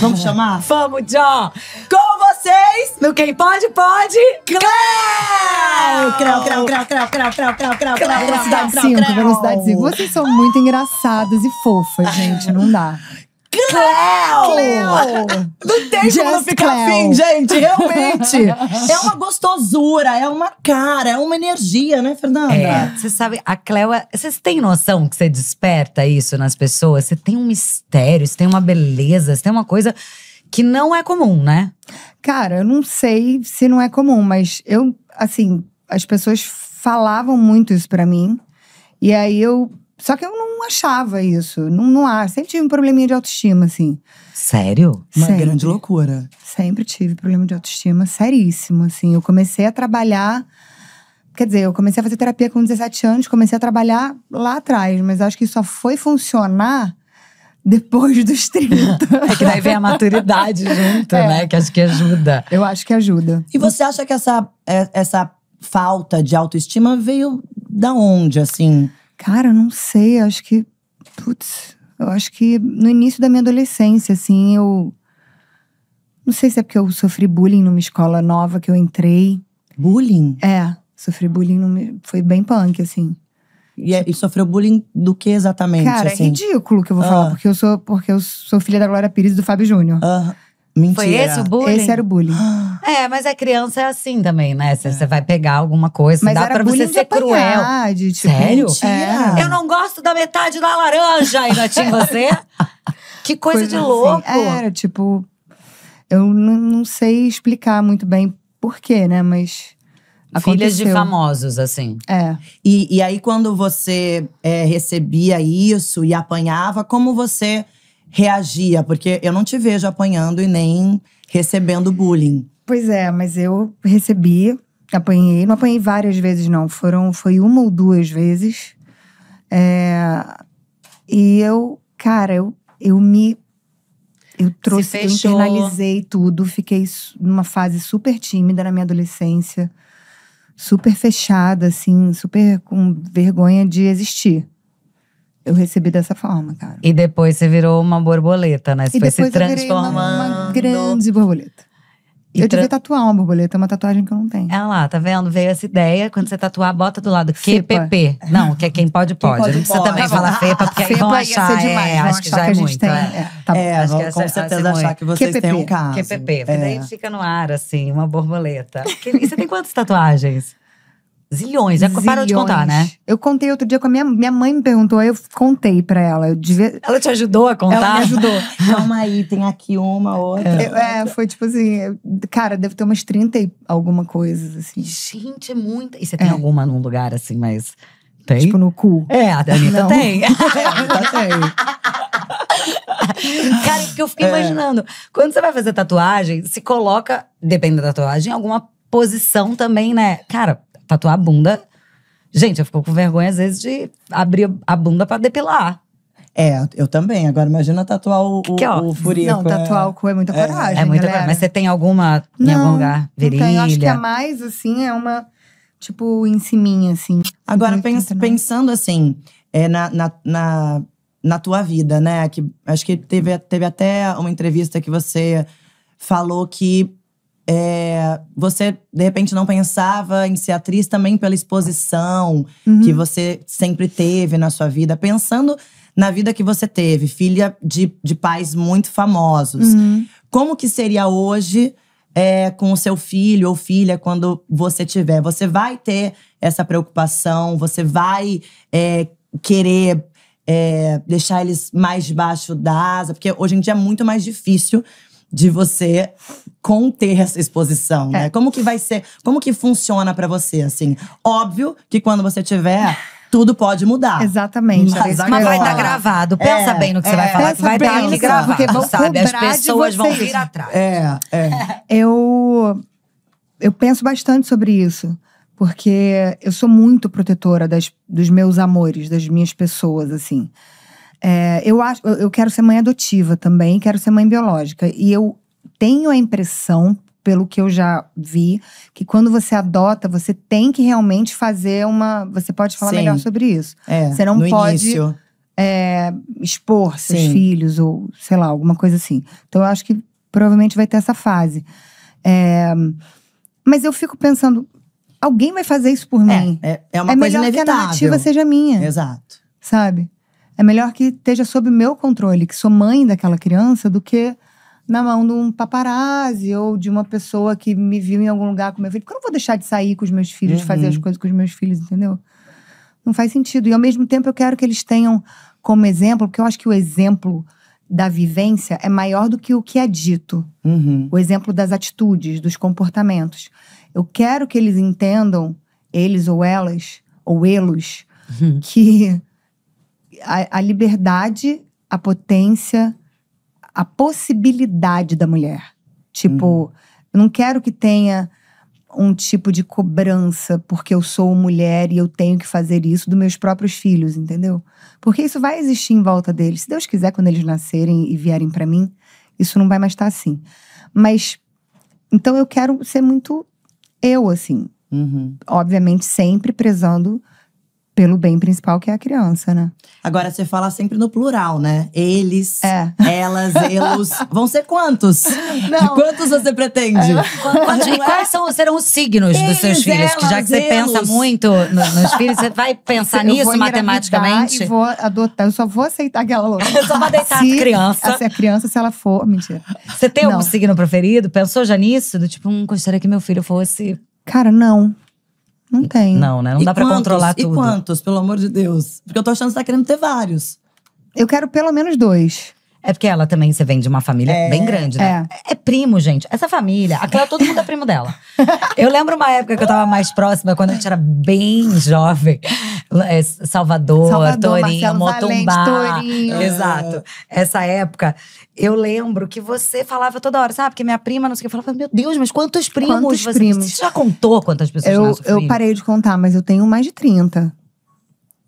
Vamos chamar? Vamos, John! Com vocês, no Quem Pode, Pode, Cléo! Cléo, Cléo, Cléo, Cléo, Cléo, Cléo, Cléo, Cléo, Cléo, Velocidade 5, Velocidade 5. Vocês são muito engraçadas e fofas, gente, não dá. Cleo! Cleo! Não tem Just como ficar Cleo. afim, gente, realmente. é uma gostosura, é uma cara, é uma energia, né, Fernanda? É, você sabe, a Cleo… É, vocês têm noção que você desperta isso nas pessoas? Você tem um mistério, você tem uma beleza, você tem uma coisa que não é comum, né? Cara, eu não sei se não é comum, mas eu… Assim, as pessoas falavam muito isso para mim. E aí eu só que eu não achava isso. Não, não há. Sempre tive um probleminha de autoestima, assim. Sério? Uma sempre. grande loucura. Sempre tive problema de autoestima, seríssimo, assim. Eu comecei a trabalhar. Quer dizer, eu comecei a fazer terapia com 17 anos, comecei a trabalhar lá atrás, mas acho que só foi funcionar depois dos 30. é que daí vem a maturidade junto, é. né? Que acho que ajuda. Eu acho que ajuda. E você acha que essa, é, essa falta de autoestima veio da onde, assim? Cara, não sei, acho que. Putz, eu acho que no início da minha adolescência, assim, eu. Não sei se é porque eu sofri bullying numa escola nova que eu entrei. Bullying? É, sofri bullying, numa, foi bem punk, assim. E, é, e, sofreu bullying do que exatamente? Cara, é assim? é ridículo que eu vou falar, ah. porque eu, sou, porque eu sou filha da Glória Pires e do Fábio Júnior. Ah. Mentira. Foi esse o bullying? Esse era o bullying. É, mas a criança é assim também, né? Você é. vai pegar alguma coisa, mas dá pra você ser cruel. De, tipo, Sério? É. Eu não gosto da metade da laranja, ainda tinha você. que coisa, de assim, louco. Assim. Era, tipo. Eu não sei explicar muito bem porquê, né? Mas. Filhas de famosos, assim. É. E, e aí, quando você é, recebia isso e apanhava, como você reagia? Porque eu não te vejo apanhando e nem recebendo bullying. Pois é, mas eu recebi, apanhei. Não apanhei várias vezes, não. Foram, foi uma ou duas vezes. É, e eu, cara, eu, eu me. Eu trouxe, eu internalizei tudo. Fiquei numa fase super tímida na minha adolescência. Super fechada, assim, super com vergonha de existir. Eu recebi dessa forma, cara. E depois você virou uma borboleta, né? Você e foi depois se transformando. Uma, uma grande borboleta. E eu tra... devia tatuar uma borboleta, é uma tatuagem que eu não tenho. É lá, tá vendo? Veio essa ideia. Quando você tatuar, bota do lado Fepa. QPP. Não, que é quem pode, pode. Quem pode não precisa pode. também fala falar FEPA, porque FEPA aí vão achar. É, demais, é, vão acho que já que é muito. Tem, é, é. tá é, acho que é com certeza achar que vocês QPP. têm um caso. QPP, porque é. daí fica no ar, assim, uma borboleta. E você tem quantas tatuagens? Zilhões, é Zilhões. parou de contar, né? Eu contei outro dia com a minha, minha mãe me perguntou, eu contei pra ela. Eu devia... Ela te ajudou a contar? Ela me ajudou. Calma aí, tem aqui uma, outra. é, é foi tipo assim, cara, deve ter umas 30 e alguma coisa, assim. Gente, é muita. E você tem é. alguma num lugar assim, mas. Tem? Tipo no cu. É, a Danita tem. É, a tem. Cara, é que eu fiquei é. imaginando. Quando você vai fazer tatuagem, se coloca, depende da tatuagem, alguma posição também, né? Cara, tatuar a bunda. Gente, eu fico com vergonha, às vezes, de abrir a bunda para depilar. É, eu também. Agora imagina tatuar o, que, ó, o furico. Não, é. tatuar é... o cu é muita é, coragem. É, é muita coragem. Mas você tem alguma em não, algum lugar? Virilha? Não tem. Eu acho que a mais, assim, é uma. Tipo, em cima, assim. Agora, pens, pensando assim, é, na, na, na, na, tua vida, né? Que, acho que teve, teve até uma entrevista que você falou que é, você de repente não pensava em ser atriz também pela exposição uhum. que você sempre teve na sua vida, pensando na vida que você teve, filha de, de pais muito famosos. Uhum. Como que seria hoje é, com o seu filho ou filha quando você tiver? Você vai ter essa preocupação? Você vai é, querer é, deixar eles mais debaixo da asa? Porque hoje em dia é muito mais difícil de você conter essa exposição, né? é. né? Como que vai ser, como que funciona para você, assim? Óbvio que quando você tiver tudo pode mudar. Exatamente. Mas, é mas vai estar tá gravado. Pensa é, bem no que é, você vai é. falar, que vai estar ali gravado, porque vão sabe? As pessoas vão vir atrás. É, é. Eu, eu penso bastante sobre isso. Porque eu sou muito protetora das, dos meus amores, das minhas pessoas, assim. É, eu acho, eu quero ser mãe adotiva também, quero ser mãe biológica. E eu tenho a impressão, pelo que eu já vi, que quando você adota, você tem que realmente fazer uma. Você pode falar Sim. melhor sobre isso. É, você não pode é, expor seus Sim. filhos ou sei lá, alguma coisa assim. Então eu acho que provavelmente vai ter essa fase. É, mas eu fico pensando, alguém vai fazer isso por é, mim? É, é, uma é coisa melhor inevitável. que a narrativa seja minha. Exato. Sabe? é melhor que esteja sob meu controle, que sou mãe daquela criança, do que na mão de um paparazzi ou de uma pessoa que me viu em algum lugar com meu filho. Porque eu não vou deixar de sair com os meus filhos, uhum. de fazer as uhum. coisas com os meus filhos, entendeu? Não faz sentido. E ao mesmo tempo eu quero que eles tenham como exemplo, porque eu acho que o exemplo da vivência é maior do que o que é dito. Uhum. O exemplo das atitudes, dos comportamentos. Eu quero que eles entendam, eles ou elas, ou elos, uhum. que a, a liberdade, a potência, a possibilidade da mulher. Tipo, hum. eu não quero que tenha um tipo de cobrança porque eu sou mulher e eu tenho que fazer isso dos meus próprios filhos, entendeu? Porque isso vai existir em volta deles. Se Deus quiser, quando eles nascerem e vierem para mim, isso não vai mais estar tá assim. Mas então eu quero ser muito eu, assim. Uhum. Obviamente, sempre prezando pelo bem principal que é a criança, né? Agora você fala sempre no plural, né? Eles, é. elas, eles. Vão ser quantos? Não. Quantos você pretende? É. e quais são, serão os signos eles, dos seus filhos? Elas, já que você eles. pensa muito nos, nos, filhos, você vai pensar eu nisso matematicamente? Eu vou adotar, eu só vou aceitar aquela louca. eu só vou deitar se, a criança. Se é a criança, se ela for. Mentira. Você tem algum signo preferido? Pensou já nisso? Do tipo, hum, gostaria que meu filho fosse. Cara, não. Não tem. Não, né? Não e dá para controlar tudo. E quantos, pelo amor de Deus? Porque eu tô achando que você tá querendo ter vários. Eu quero pelo menos dois. É porque ela também, você vem de uma família é, bem grande, né? É. é. primo, gente. Essa família, a Cléo, todo mundo é primo dela. Eu lembro uma época que eu tava mais próxima, quando a gente era bem jovem. É, Salvador, Salvador Torinho, Motumbá. Torinho. Exato. Essa época, eu lembro que você falava toda hora, sabe? Porque minha prima, não sei o que, eu falava, meu Deus, mas quantos primos quantos você, primos? você já contou quantas pessoas eu, Eu parei de contar, mas eu tenho mais de 30.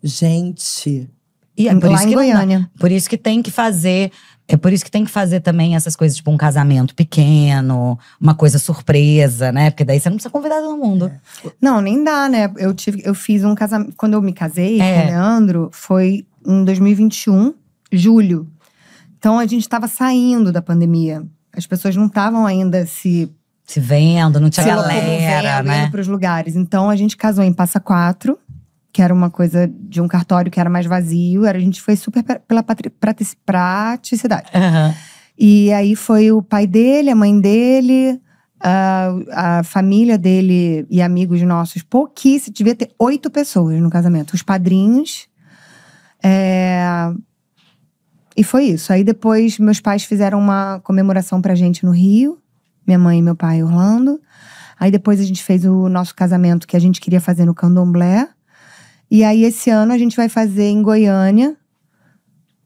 Gente, e é por Lá isso que Goiânia. Não, por isso que tem que fazer. É por isso que tem que fazer também essas coisas, tipo um casamento pequeno, uma coisa surpresa, né? Porque daí você não precisa convidar todo mundo. É. Não, nem dá, né? Eu, tive, eu fiz um casamento. Quando eu me casei é. com o Leandro, foi em 2021, julho. Então a gente estava saindo da pandemia. As pessoas não estavam ainda se. Se vendo, não tinha se galera, vendo, né? para os lugares. Então a gente casou em Passa Quatro que era uma coisa de um cartório que era mais vazio. A gente foi super pela praticidade. Uhum. E aí foi o pai dele, a mãe dele, a, a família dele e amigos nossos, pouquíssimo. Devia ter oito pessoas no casamento. Os padrinhos. É... E foi isso. Aí depois meus pais fizeram uma comemoração pra gente no Rio. Minha mãe e meu pai Orlando. Aí depois a gente fez o nosso casamento que a gente queria fazer no Candomblé. E aí, esse ano, a gente vai fazer em Goiânia,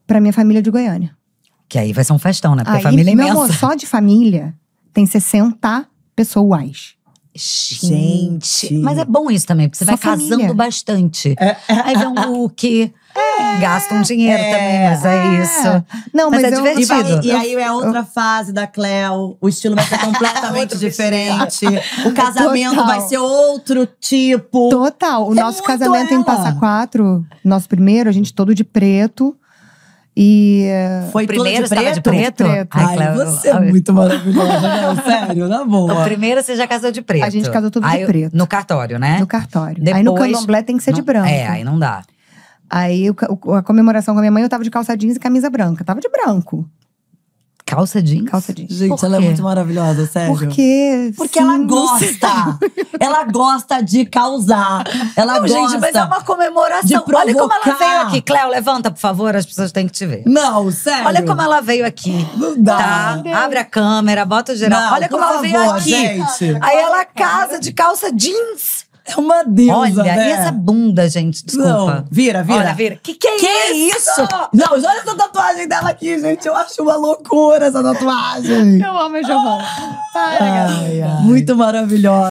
pra minha família de Goiânia. Que aí vai ser um festão, né? Porque aí, a família é imensa. Meu amor, só de família tem 60 pessoas. Gente. Mas é bom isso também, porque você só vai família. casando bastante. É. Aí vem um look. É. Gasta um dinheiro é, também, mas é ah. isso. Não, mas, mas é eu, é divertido. E, aí é outra fase da Cleo. O estilo vai ser completamente diferente. O casamento Total. vai ser outro tipo. Total. O é nosso casamento ela. em Passa Quatro, nosso primeiro, a gente todo de preto. E eh, foi primeiro tudo de, de preto? preto. Ai, Ai Cleo, você é muito maravilhosa, né? Sério, na boa. o primeiro você já casou de preto. A gente casou tudo aí, de preto. No cartório, né? No cartório. Depois, aí no candomblé tem que ser de branco. É, aí não dá. Aí o, a comemoração com a minha mãe, eu tava de calça jeans e camisa branca. Tava de branco. Calça jeans? Calça jeans. Gente, ela é muito maravilhosa, sério. Por quê? Porque Sim, ela gosta. ela gosta de causar. Ela não, gosta. Gente, mas é uma comemoração. De Olha como ela veio aqui. Cléo, levanta, por favor, as pessoas têm que te ver. Não, sério. Olha como ela veio aqui. Não dá. Tá? Abre a câmera, bota o geral. Não, Olha como ela favor, veio aqui. Gente. Aí ela casa de calça jeans. É uma deusa, Olha, né? e essa bunda, gente? Desculpa. Não, vira, vira. Olha, vira. Que que é que isso? isso? Não, olha essa tatuagem dela aqui, gente. Eu acho uma loucura essa tatuagem. Eu amo a Giovanna. ai, Muito maravilhosa.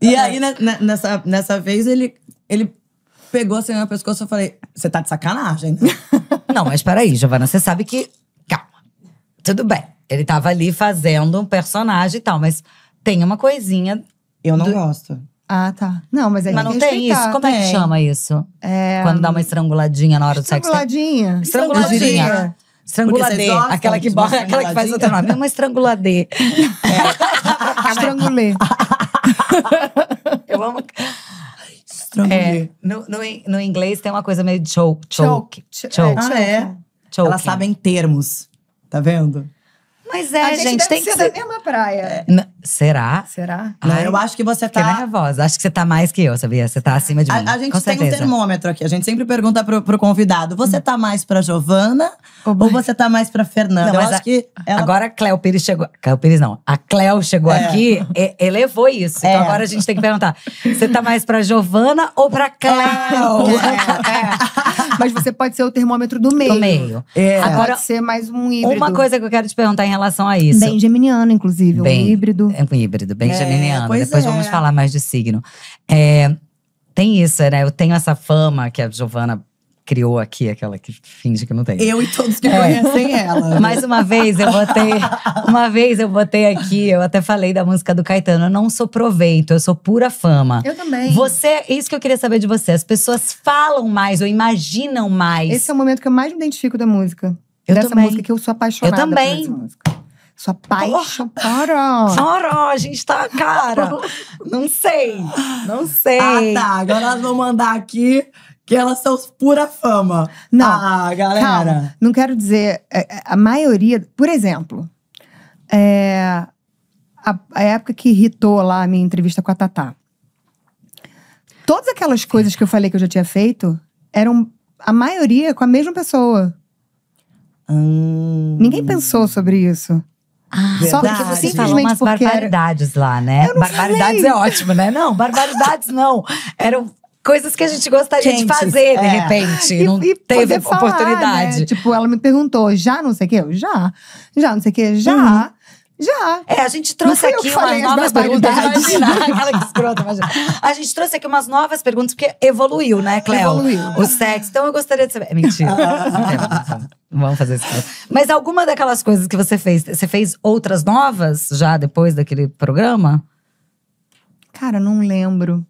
E aí, nessa, nessa vez, ele, ele pegou assim meu pescoço e falei, você tá de sacanagem. Né? Não, mas peraí, Giovana, você sabe que. Calma. Tudo bem. Ele tava ali fazendo um personagem e tal, mas tem uma coisinha. Eu não do... gosto. Ah, tá. Não, mas é Mas não tem isso? Como é que chama isso? É... Quando dá uma estranguladinha na hora do sexo? Estranguladinha. Estranguladinha. Estranguladê. Aquela que, bota, aquela que faz outro nome. É uma estranguladê. É. Estrangulê. Eu amo. Estrangulê. É, no, no, no, inglês tem uma coisa meio choke. Choke. Choke. choke. É, choke. Ah, é? Choking. Elas sabem termos. Tá vendo? Mas é, a gente, gente tem que ser. Da mesma praia. É. será? Será? Ah, não, eu acho que você tá. Fiquei nervosa. Acho que você tá mais que eu, sabia? Você tá ah. acima de mim. A, a gente Com tem certeza. um termômetro aqui. A gente sempre pergunta pro, pro convidado: você hum. tá mais pra Giovana oh, ou você tá mais pra Fernanda? Não, eu acho a, que. Ela... Agora a Cléo Pires chegou. Cléo Pires não. A Cléo chegou é. aqui, e, elevou isso. Então é. agora a gente tem que perguntar: você tá mais pra Giovana ou pra ah, Cléo? É. é. mas você pode ser o termômetro do meio. Do meio. É. Agora, pode ser mais um híbrido. Uma coisa que eu quero te perguntar em relação a isso. Bem geminiano, inclusive, bem, um híbrido. É um híbrido, bem é, geminiano. Depois é. vamos falar mais de signo. É, tem isso, né? Eu tenho essa fama que a Giovana criou aqui, aquela que finge que não tem. Eu e todos que é. conhecem ela. Mais uma vez eu botei, uma vez eu botei aqui, eu até falei da música do Caetano, eu não sou proveito, eu sou pura fama. Eu também. Você, isso que eu queria saber de você, as pessoas falam mais ou imaginam mais. Esse é o momento que eu mais me identifico da música. Eu dessa também. música que eu sou apaixonada eu também. por música. Sua paixão. Para! Oh, Para! A gente tá, cara. Não sei. Não sei. Ah, tá. Agora nós vamos mandar aqui que elas são pura fama. Não. Ah, galera. Calma, não quero dizer. É, é, a maioria. Por exemplo, é, a, a, época que irritou lá a minha entrevista com a Tatá. Todas aquelas coisas que eu falei que eu já tinha feito eram a maioria com a mesma pessoa. Hum. Ninguém pensou sobre isso. Ah, Só porque você falou umas barbaridades era... lá, né? Barbaridades falei. é ótimo, né? Não, barbaridades não. Eram coisas que a gente gostaria de fazer, é. Né? de repente. E, não e teve falar, né? oportunidade. Né? Tipo, ela me perguntou, já não sei o quê? Eu, já. Já não sei o quê? Já. Uhum. Já. É, a gente trouxe aqui umas novas perguntas. Imagina, aquela que escrota, imagina. A gente trouxe aqui umas novas perguntas, porque evoluiu, né, Cleo? Evoluiu. O sexo. Então eu gostaria de saber. É mentira. Vamos fazer isso. Mas alguma daquelas coisas que você fez, você fez outras novas já depois daquele programa? Cara, não lembro.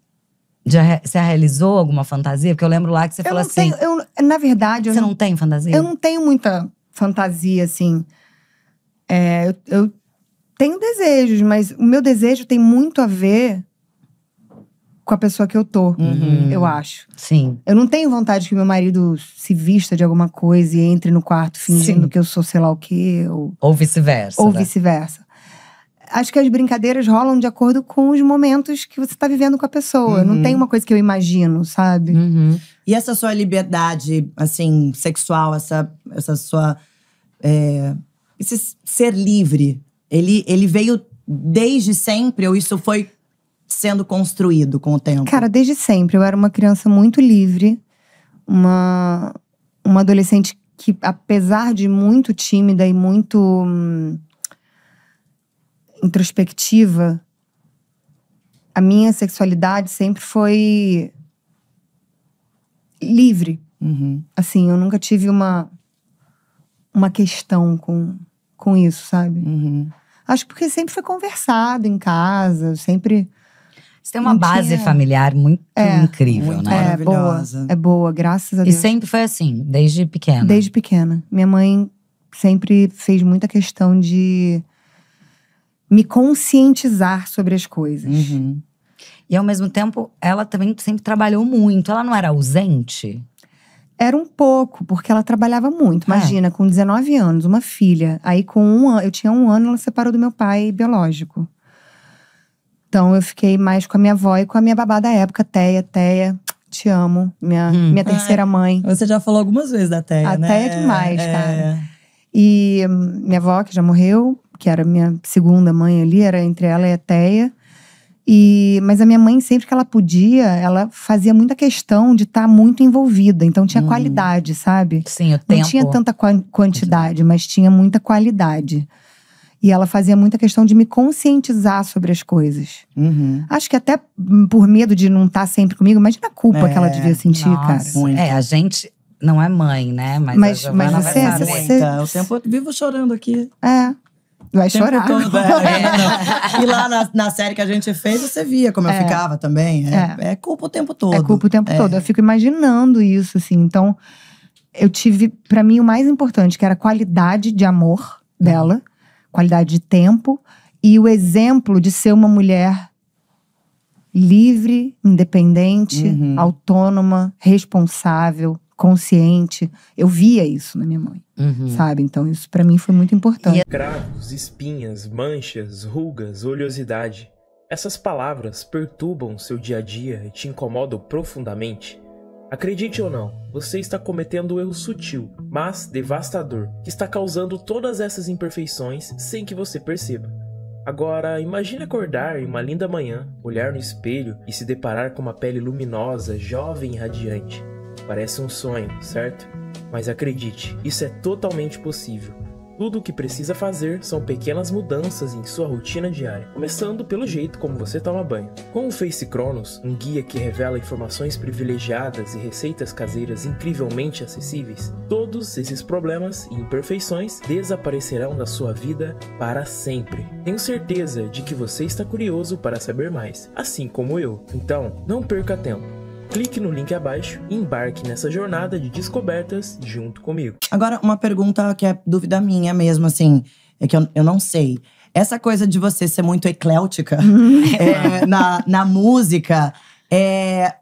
Já, você realizou alguma fantasia? Porque eu lembro lá que você eu falou assim. Tenho, eu, na verdade. Você não, não, tem fantasia? Eu não tenho muita fantasia, assim. É, eu, eu tenho desejos, mas o meu desejo tem muito a ver com a pessoa que eu tô, uhum. eu acho. Sim. Eu não tenho vontade que meu marido se vista de alguma coisa e entre no quarto fingindo Sim. que eu sou sei lá o quê. Ou, vice-versa. Ou né? vice-versa acho que as brincadeiras rolam de acordo com os momentos que você está vivendo com a pessoa. Uhum. Não tem uma coisa que eu imagino, sabe? Uhum. E essa sua liberdade, assim, sexual, essa, essa sua. É, esse ser livre, ele, ele veio desde sempre ou isso foi sendo construído com o tempo? Cara, desde sempre. Eu era uma criança muito livre, uma, uma adolescente que, apesar de muito tímida e muito. Hum, introspectiva, a minha sexualidade sempre foi livre. Uhum. Assim, eu nunca tive uma uma questão com, com isso, sabe? Uhum. Acho que porque sempre foi conversado em casa, sempre. Você tem uma base tinha... familiar muito é, incrível, muito né? É boa, é boa, graças a Deus. E sempre foi assim, desde pequena? Desde pequena. Minha mãe sempre fez muita questão de me conscientizar sobre as coisas. Uhum. E ao mesmo tempo, ela também sempre trabalhou muito. Ela não era ausente? Era um pouco, porque ela trabalhava muito. É. Imagina, é. com 19 anos, uma filha. Aí, com um ano, eu tinha um ano, ela separou do meu pai biológico. Então, eu fiquei mais com a minha avó e com a minha babá da época, Teia, Teia. Te amo, minha, hum. minha terceira ah, mãe. Você já falou algumas vezes da Teia, a né? A Teia é demais, é, cara. E hum, minha avó, que já morreu, que era minha segunda mãe ali, era entre ela e a Teia. E, mas a minha mãe, sempre que ela podia, ela fazia muita questão de estar tá muito envolvida. Então tinha hum. qualidade, sabe? Sim, o tempo. Não tinha tanta quantidade, mas tinha muita qualidade. E ela fazia muita questão de me conscientizar sobre as coisas. Uhum. Acho que até por medo de não estar tá sempre comigo, imagina a culpa é, que ela é. devia sentir, nossa, cara. Muito. É, a gente não é mãe, né? Mas, mas, mas você, você, você, O tempo eu vivo chorando aqui. É. Vai chorar. Todo, é, é, e lá na, na, série que a gente fez, você via como eu é. ficava também. É, é. é, culpa o tempo todo. É culpa o tempo todo. Eu fico imaginando isso, assim. Então, eu tive, para mim, o mais importante, que era a qualidade de amor dela, qualidade de tempo e o exemplo de ser uma mulher livre, independente, uhum. autônoma, responsável, consciente. Eu via isso na minha mãe, uhum. sabe? Então isso para mim foi muito importante. Cravos, espinhas, manchas, rugas, oleosidade. Essas palavras perturbam seu dia a dia e te incomodam profundamente. Acredite ou não, você está cometendo um erro sutil, mas devastador, que está causando todas essas imperfeições sem que você perceba. Agora, imagine acordar em uma linda manhã, olhar no espelho e se deparar com uma pele luminosa, jovem e radiante. Parece um sonho, certo? Mas acredite, isso é totalmente possível. Tudo o que precisa fazer são pequenas mudanças em sua rotina diária, começando pelo jeito como você toma banho. Com o Face Cronos, um guia que revela informações privilegiadas e receitas caseiras incrivelmente acessíveis, todos esses problemas e imperfeições desaparecerão da sua vida para sempre. Tenho certeza de que você está curioso para saber mais, assim como eu. Então, não perca tempo clique no link abaixo e embarque nessa jornada de descobertas junto comigo. Agora, uma pergunta que é dúvida minha mesmo, assim, é que eu, eu não sei. Essa coisa de você ser muito ecléutica é, na, na música é,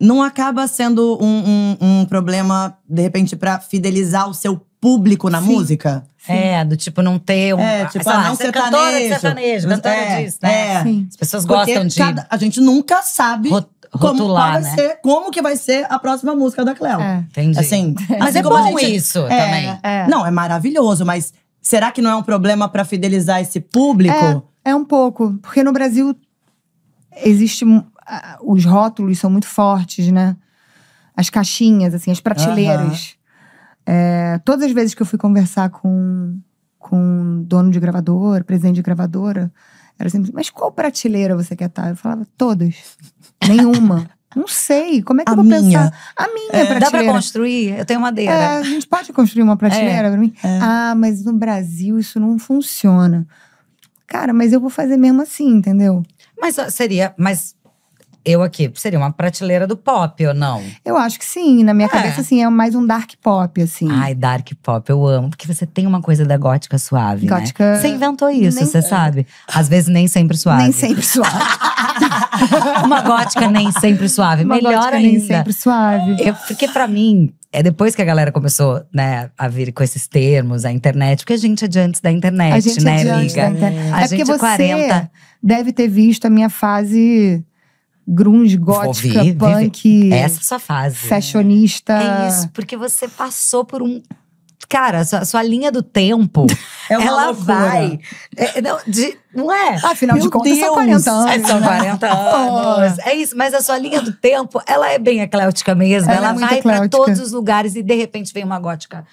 não acaba sendo um, um, um problema, de repente, para fidelizar o seu público na Sim. música? Sim. É, do tipo não ter um. É, tipo, ah, não é ser cantora de sertanejo, é, cantora é, disso, né? É. As pessoas Porque gostam de. Cada, a gente nunca sabe. Rot rotular, como, né? Ser, como que vai ser a próxima música da Cleo. É. Entendi. Assim, mas é assim é bom gente, isso é, também. É. é. Não, é maravilhoso, mas será que não é um problema para fidelizar esse público? É, é um pouco, porque no Brasil existe… Os rótulos são muito fortes, né? As caixinhas, assim, as prateleiras. Uhum. É, todas as vezes que eu fui conversar com, com dono de gravador, presidente de gravadora… Ela sempre, mas qual prateleira você quer estar? Eu falava, todas. Nenhuma. Não sei, como é que a eu vou minha. pensar? A minha é, prateleira. Dá pra construir? Eu tenho madeira. É, a gente pode construir uma prateleira é, pra mim? É. Ah, mas no Brasil isso não funciona. Cara, mas eu vou fazer mesmo assim, entendeu? Mas seria, mas eu aqui, seria uma prateleira do pop ou não? Eu acho que sim. Na minha é. cabeça, assim, é mais um dark pop, assim. Ai, dark pop, eu amo. Porque você tem uma coisa da gótica suave. Né? Gótica. Né? Você inventou isso, nem... você sabe. Às vezes nem sempre suave. Nem sempre suave. uma gótica nem sempre suave. Uma Melhor gótica ainda. nem sempre suave. Eu, porque para mim, é depois que a galera começou, né, a vir com esses termos, a internet, porque a gente é diante da internet, a gente é né, é diante Da internet. A é gente porque é você 40. deve ter visto a minha fase grunge, gótica, punk. Essa é sua fase. Né? Fashionista. É isso, porque você passou por um. Cara, sua, sua linha do tempo, é ela loucura. vai. É, é, não, de, não é? Afinal Meu de contas, são 40 anos. É, são 40 né? anos. É isso, mas a sua linha do tempo, ela é bem eclética mesmo. Ela, é ela vai para todos os lugares e de repente vem uma gótica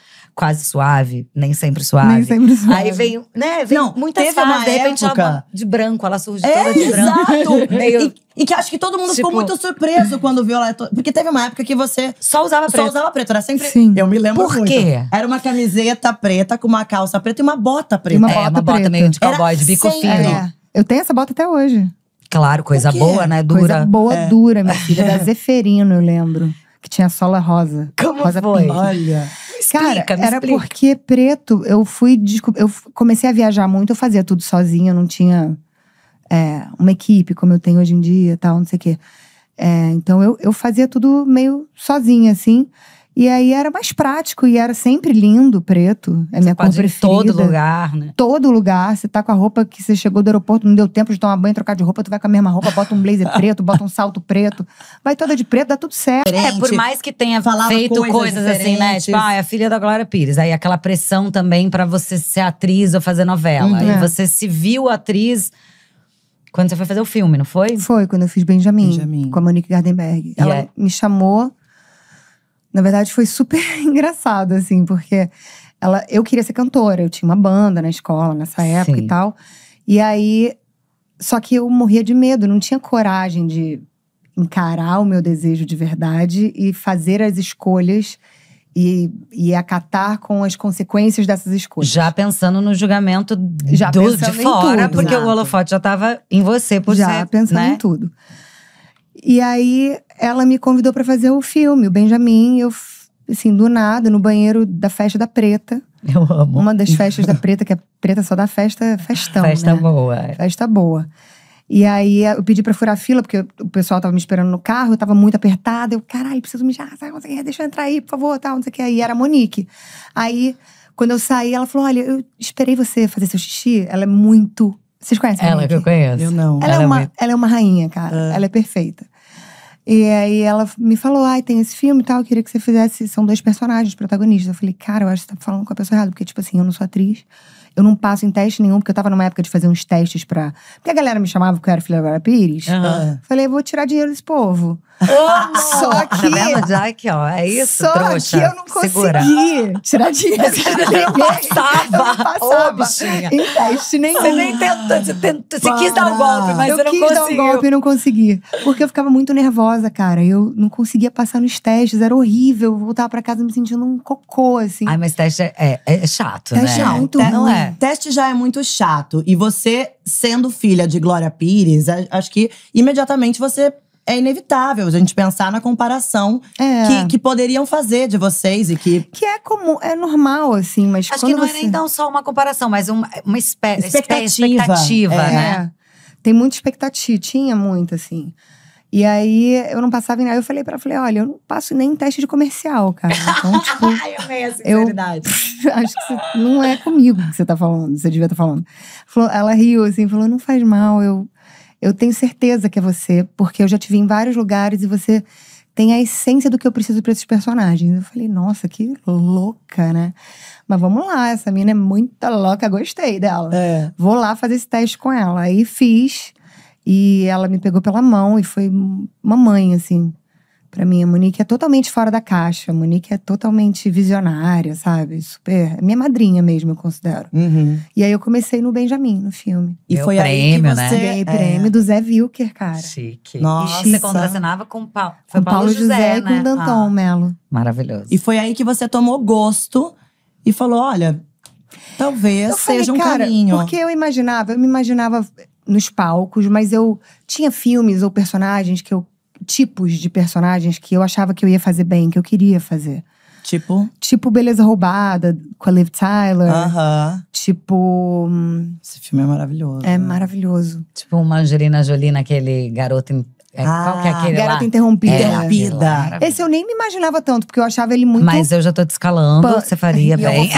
quase suave, nem sempre suave. Nem sempre suave. Aí vem, né, vem não, muita teve fases, uma de repente época... ela, de branco, ela surge toda é, de branco. Exato. Meio... E, e, que acho que todo mundo tipo... ficou muito surpreso quando viu ela. Porque teve uma época que você só usava preto. Só usava preto, era sempre. Sim. Eu me lembro Por muito. quê? Era uma camiseta preta com uma calça preta e uma bota preta. uma é, bota uma preta. bota meio de cowboy, de bico sem... fino. É. Eu tenho essa bota até hoje. Claro, coisa boa, né? Dura. Coisa boa, é. dura, minha filha. Da Zeferino, eu lembro. Que tinha sola rosa. Como rosa foi? Pink. Olha. Explica, Cara, me era explica. porque preto, eu fui. Eu comecei a viajar muito, eu fazia tudo sozinha, eu não tinha é, uma equipe como eu tenho hoje em dia tal, não sei o quê. É, então eu, eu fazia tudo meio sozinha, assim. E aí era mais prático e era sempre lindo, preto. É você minha pode cor preferida. Em todo lugar, né? Todo lugar. Você tá com a roupa que você chegou do aeroporto, não deu tempo de tomar banho, trocar de roupa, tu vai com a mesma roupa, bota um blazer preto, bota um salto preto. Vai toda de preto, dá tudo certo. É, por mais que tenha Falava feito coisas, coisas assim, né? Tipo, ah, é a filha da Glória Pires. Aí aquela pressão também para você ser atriz ou fazer novela. Uhum. E é. você se viu atriz. Quando você foi fazer o filme, não foi? Foi, quando eu fiz Benjamin, Benjamin. com a Monique Gardenberg. Ela é. me chamou na verdade, foi super engraçado, assim, porque ela, eu queria ser cantora, eu tinha uma banda na escola nessa época Sim. e tal. E aí. Só que eu morria de medo, não tinha coragem de encarar o meu desejo de verdade e fazer as escolhas e, e acatar com as consequências dessas escolhas. Já pensando no julgamento já do, de fora, tudo, porque exato. o holofote já estava em você por já ser, pensando né? em tudo. E aí ela me convidou para fazer o filme, o Benjamin. Eu, assim, do nada, no banheiro da festa da Preta. Eu amo. Uma das festas da Preta, que a é Preta só dá festa, festão. Festa né? boa. É. Festa boa. E aí eh, eu pedi pra furar a fila, porque o pessoal tava me esperando no carro, eu tava muito apertada. Eu, caralho, preciso mijar, sabe, não sei deixa eu entrar aí, por favor, tal, não sei o que. Aí era a Monique. Aí, quando eu saí, ela falou: olha, eu esperei você fazer seu xixi. Ela é muito. Vocês conhecem? Ela Monique? É que eu conheço. Eu não. Ela, ela é, é, uma, muito... ela é uma rainha, cara. Ah. Ela é perfeita. E aí ela me falou: ai, ah, tem esse filme e tal, eu queria que você fizesse. São dois personagens protagonistas. Eu falei: cara, eu acho que você tá falando com a pessoa errada, porque, tipo assim, eu não sou atriz. Eu não passo em teste nenhum, porque eu tava numa época de fazer uns testes pra. Porque a galera me chamava que eu era filha da Pires. Uhum. Falei: vou tirar dinheiro desse povo. Amo! Só tá que. Tá vendo, Jack, ó, é isso, Só trouxa. que eu não consegui Segura. tirar dinheiro. Eu não passava. Ô, bichinha. Em teste Você nem tentou. Você, tentou, você quis dar um golpe, mas eu você não consegui. Eu quis dar um golpe e não consegui. Porque eu ficava muito nervosa, cara. Eu não conseguia passar nos testes. Era horrível. Eu voltava pra casa me sentindo um cocô, assim. Ai, mas teste é, é, é chato, teste é né? Teste é muito Te, Não é. Teste já é muito chato. E você, sendo filha de Glória Pires, acho que imediatamente você é inevitável a gente pensar na comparação é. que, que, poderiam fazer de vocês e que. Que é comum, é normal, assim, mas. Acho que não é você... é nem tão só uma comparação, mas uma, uma é, é expectativa. expectativa é. né? Tem muita expectativa, tinha muito, assim. E aí eu não passava em nada. Eu falei pra ela, falei, olha, eu não passo nem teste de comercial, cara. Então, tipo. Ai, amei a sinceridade. Eu, acho que você, não é comigo que você tá falando, você devia estar tá falando. Falou, ela riu assim, falou: não faz mal, eu eu tenho certeza que é você, porque eu já te vi em vários lugares e você tem a essência do que eu preciso para esses personagens. Eu falei, nossa, que louca, né? Mas vamos lá, essa mina é muito louca, gostei dela. É. Vou lá fazer esse teste com ela. Aí fiz, e ela me pegou pela mão e foi mamãe, assim. Para mim, a Monique é totalmente fora da caixa. A Monique é totalmente visionária, sabe? Super. É minha madrinha mesmo, eu considero. Uhum. E aí eu comecei no Benjamin, no filme. E foi prêmio, aí que você né? ganhei é. prêmio é. do Zé Wilker, cara. Chique. Nossa. você contracenava com, pa... com Paulo, Paulo José, e né? com Danton ah. Melo. Maravilhoso. E foi aí que você tomou gosto e falou: olha, talvez eu seja falei, um cara, caminho. Porque eu imaginava, eu me imaginava nos palcos, mas eu tinha filmes ou personagens que eu tipos de personagens que eu achava que eu ia fazer bem, que eu queria fazer. Tipo? Tipo Beleza Roubada, com a Liv Tyler. Aham. Uh -huh. Tipo. Hum, esse filme é maravilhoso. É né? maravilhoso. Tipo uma Angelina Jolie naquele garoto. É, ah, qual que é ah, aquele Garota lá? Interrompida. Interrompida. É, é Esse eu nem me imaginava tanto, porque eu achava ele muito. Mas eu já tô descalando você faria bem.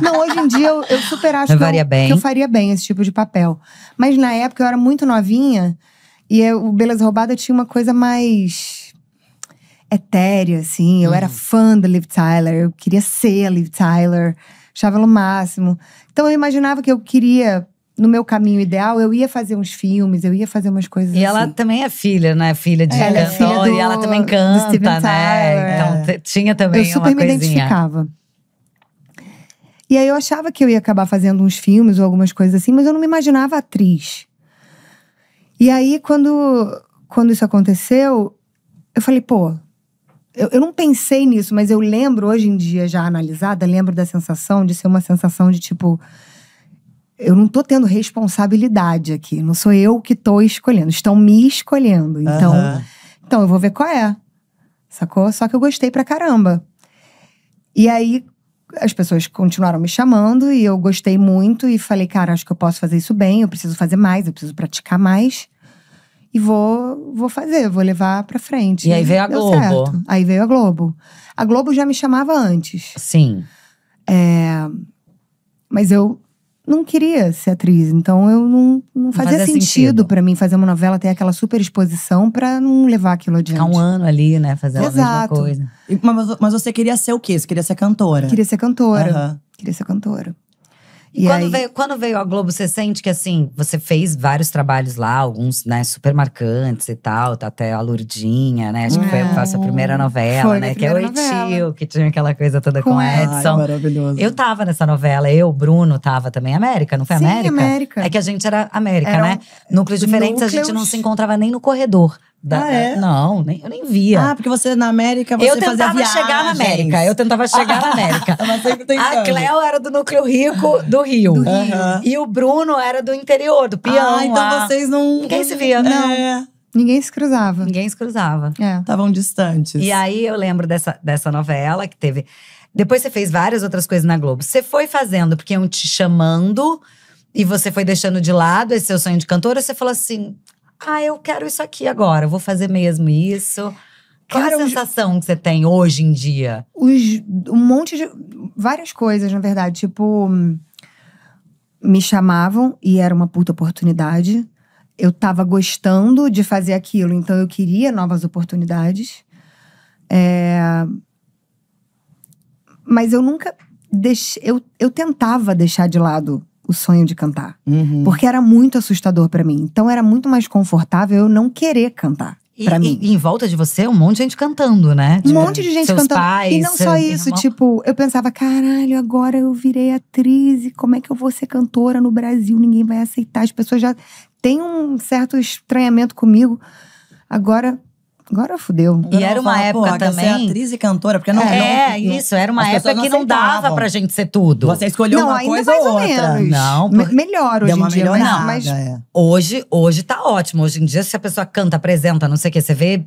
Não, hoje em dia eu, eu super acho eu que, eu, bem. que eu faria bem esse tipo de papel. Mas na época eu era muito novinha. E eu, é, o Belas Roubada tinha uma coisa mais etérea, assim. Eu hum. era uhum. fã da Liv Tyler, eu queria ser a Liv Tyler, achava ela o máximo. Então eu imaginava que eu queria no meu caminho ideal, eu ia fazer uns filmes, eu ia fazer umas coisas e assim. ela também é filha, né? Filha de é, cantor, ela é filha do, e ela também canta, né? Tyler, né? Então é. tinha também uma coisinha. Eu super me identificava. E aí eu achava que eu ia acabar fazendo uns filmes ou algumas coisas assim, mas eu não me imaginava atriz. E aí, quando, quando isso aconteceu, eu falei, pô, eu, eu não pensei nisso, mas eu lembro hoje em dia, já analisada, lembro da sensação de ser uma sensação de tipo. Eu não tô tendo responsabilidade aqui. Não sou eu que tô escolhendo. Estão me escolhendo. Então, então eu vou ver qual é. Sacou? Só que eu gostei pra caramba. E aí, as pessoas continuaram me chamando e eu gostei muito e falei, cara, acho que eu posso fazer isso bem, eu preciso fazer mais, eu preciso praticar mais. E vou, vou fazer, vou levar pra frente. E aí veio a Deu Globo. Certo. Aí veio a Globo. A Globo já me chamava antes. Sim. É, mas eu não queria ser atriz, então eu não, não fazia, sentido, sentido. para mim fazer uma novela, ter aquela super exposição pra não levar aquilo adiante. Ficar um ano ali, né, fazer Exato. a mesma coisa. E, mas, mas você queria ser o quê? Você queria ser cantora? Queria ser cantora. Uhum. Queria ser cantora. E, e quando, aí... veio, quando veio a Globo, você sente que assim, você fez vários trabalhos lá, alguns, né, super marcantes e tal, tá até a Lurdinha, né? Acho que foi a sua é. primeira novela, foi né? Que é o que tinha aquela coisa toda com, com Edson. Ai, maravilhoso. Eu tava nessa novela, eu, Bruno, tava também. América, não foi Sim, América? América. É que a gente era América, era né? Núcleos diferentes, Núcleos... a gente não se encontrava nem no corredor. Da, ah, é? Não, nem, eu nem via. Ah, porque você na América, você eu fazia viagens. Eu tentava chegar na América, eu tentava ah. chegar na América. a Cleo era do núcleo rico do Rio. Do Rio. E o Bruno era do interior, do Piauí. Ah, então vocês não… Ninguém se via. Não. Ninguém se cruzava. Ninguém se cruzava. Estavam é. distantes. E aí, eu lembro dessa, dessa novela que teve… Depois você fez várias outras coisas na Globo. Você foi fazendo, porque iam te chamando… E você foi deixando de lado esse seu sonho de cantora? Você falou assim, ah, eu quero isso aqui agora, vou fazer mesmo isso. Qual Cara, a sensação os... que você tem hoje em dia? Os, um monte de. Várias coisas, na verdade. Tipo, me chamavam e era uma puta oportunidade. Eu tava gostando de fazer aquilo, então eu queria novas oportunidades. É... Mas eu nunca. Deix... Eu, eu tentava deixar de lado o sonho de cantar. Uhum. Porque era muito assustador para mim. Então era muito mais confortável eu não querer cantar. E, pra mim. E, e em volta de você, um monte de gente cantando, né? Tipo, um monte de gente cantando. Pais, e não só isso, irmão. tipo, eu pensava, caralho, agora eu virei atriz e como é que eu vou ser cantora no Brasil? Ninguém vai aceitar. As pessoas já têm um certo estranhamento comigo. Agora Agora fudeu. e era uma época também. Você é atriz e cantora, porque não É, não, é isso, era uma época que não dava pra gente ser tudo. Você escolheu não, uma coisa ou outra. Menos. Não, Me melhor hoje em dia, mas, mas, é. hoje, hoje tá ótimo. Hoje em dia se a pessoa canta, apresenta, não sei o que, você vê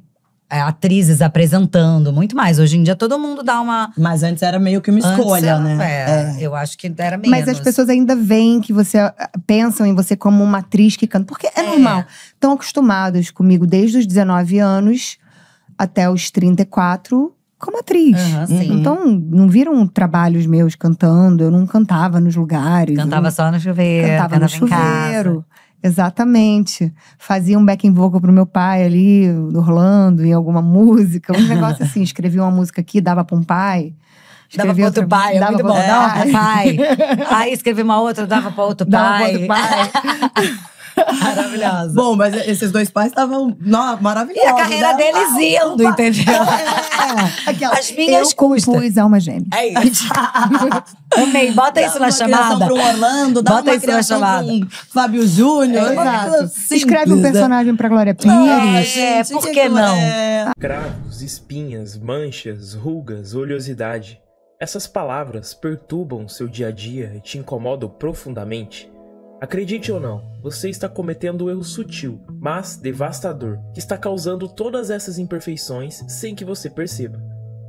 é, atrizes apresentando, muito mais. Hoje em dia todo mundo dá uma. Mas antes era meio que uma antes escolha, era, né? É, é. Eu acho que era menos. Mas as pessoas ainda veem que você ah, pensam em você como uma atriz que canta. Porque é, é. normal. Estão acostumados comigo desde os 19 anos até os 34 como atriz. Uhum, então, não viram trabalhos meus cantando, eu não cantava nos lugares. Cantava só no chuveiro. Cantava, cantava no chuveiro. Em casa. Exatamente. Fazia um backing vocal pro meu pai ali, do Orlando, em alguma música. Um negócio assim, escrevia uma música aqui, dava pra um pai. Dava pra outro outra, pai, é dava muito bom. Pai. Dava pra pai. Aí escrevia uma outra, dava pra outro dava pai. Pra outro pai. Maravilhosa. Bom, mas esses dois pais estavam maravilhosos. E a carreira né? deles ah, indo, opa. entendeu? É, As minhas eu É uma alma gêmea. É isso. Amei. Bota dá isso na chamada. Para um Orlando, dá Bota uma isso na chamada. Fábio Júnior. É, exato. Escreve um personagem para Glória Pires. é, gente, por que, que não? É... Cravos, espinhas, manchas, rugas, oleosidade. Essas palavras perturbam seu dia a dia e te incomodam profundamente. Acredite ou não, você está cometendo um erro sutil, mas devastador, que está causando todas essas imperfeições sem que você perceba.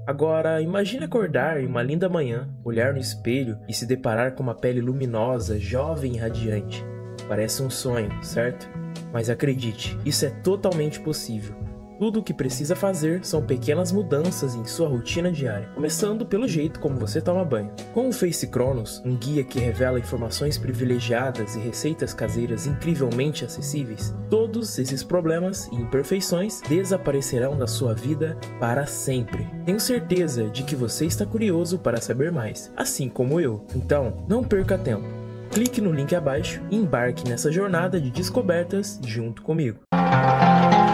Agora, imagine acordar em uma linda manhã, olhar no espelho e se deparar com uma pele luminosa, jovem e radiante. Parece um sonho, certo? Mas acredite, isso é totalmente possível. Tudo o que precisa fazer são pequenas mudanças em sua rotina diária, começando pelo jeito como você toma banho. Com o Face Cronos, um guia que revela informações privilegiadas e receitas caseiras incrivelmente acessíveis, todos esses problemas e imperfeições desaparecerão da sua vida para sempre. Tenho certeza de que você está curioso para saber mais, assim como eu. Então, não perca tempo. Clique no link abaixo e embarque nessa jornada de descobertas junto comigo.